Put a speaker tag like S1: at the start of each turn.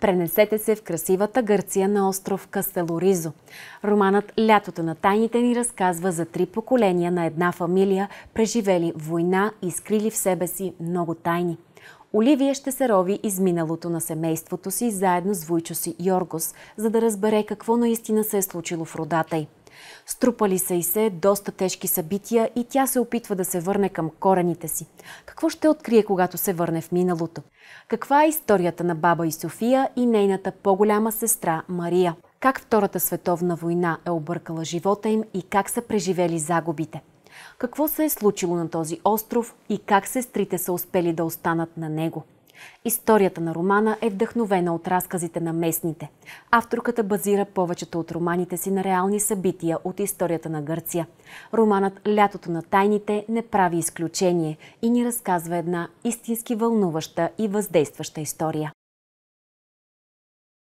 S1: Пренесете се в красивата Гърция на остров Кастелоризо. Романът «Лятото на тайните» ни разказва за три поколения на една фамилия, преживели война и скрили в себе си много тайни. Оливия ще се рови из миналото на семейството си заедно с войчо си Йоргос, за да разбере какво наистина се е случило в родата й. Струпали са и се доста тежки събития и тя се опитва да се върне към корените си. Какво ще открие, когато се върне в миналото? Каква е историята на баба и София и нейната по-голяма сестра Мария? Как Втората световна война е объркала живота им и как са преживели загубите? Какво се е случило на този остров и как сестрите са успели да останат на него? Историята на романа е вдъхновена от разказите на местните. Авторката базира повечето от романите си на реални събития от историята на Гърция. Романът «Лятото на тайните» не прави изключение и ни разказва една истински вълнуваща и въздействаща история.